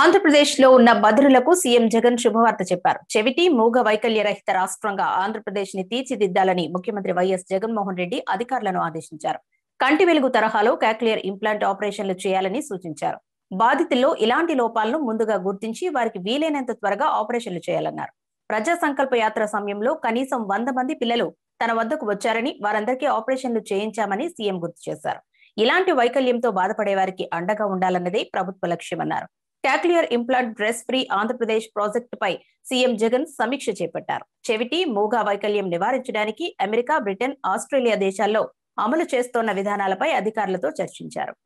ఆంధ్రప్రదేశ్ లో ఉన్న బదురులకు సీఎం జగన్ శుభవార్త చెప్పారు చెవిటి మూగ వైకల్య రహిత రాష్ట్రంగా ఆంధ్రప్రదేశ్ ని తీర్చిదిద్దాలని ముఖ్యమంత్రి వైఎస్ జగన్మోహన్ రెడ్డి అధికారులను ఆదేశించారు కంటి వెలుగు తరహాలో క్యాక్లియర్ ఇంప్లాంట్ ఆపరేషన్లు చేయాలని సూచించారు బాధితుల్లో ఇలాంటి లోపాలను ముందుగా గుర్తించి వారికి వీలైనంత త్వరగా ఆపరేషన్లు చేయాలన్నారు ప్రజా సంకల్ప యాత్ర సమయంలో కనీసం వంద మంది పిల్లలు తన వద్దకు వచ్చారని వారందరికీ ఆపరేషన్లు చేయించామని సీఎం గుర్తు చేశారు ఇలాంటి వైకల్యంతో బాధపడే వారికి అండగా ఉండాలన్నదే ప్రభుత్వ లక్ష్యమన్నారు cochlear implant dress free Andhra Pradesh ప్రాజెక్టుపై సీఎం జగన్ సమీక్ష చేపట్టారు చెవిటి మూగ వైకల్యం నివారించడానికి అమెరికా బ్రిటన్ ఆస్ట్రేలియా దేశాల్లో అమలు చేస్తోన్న విధానాలపై అధికారులతో చర్చించారు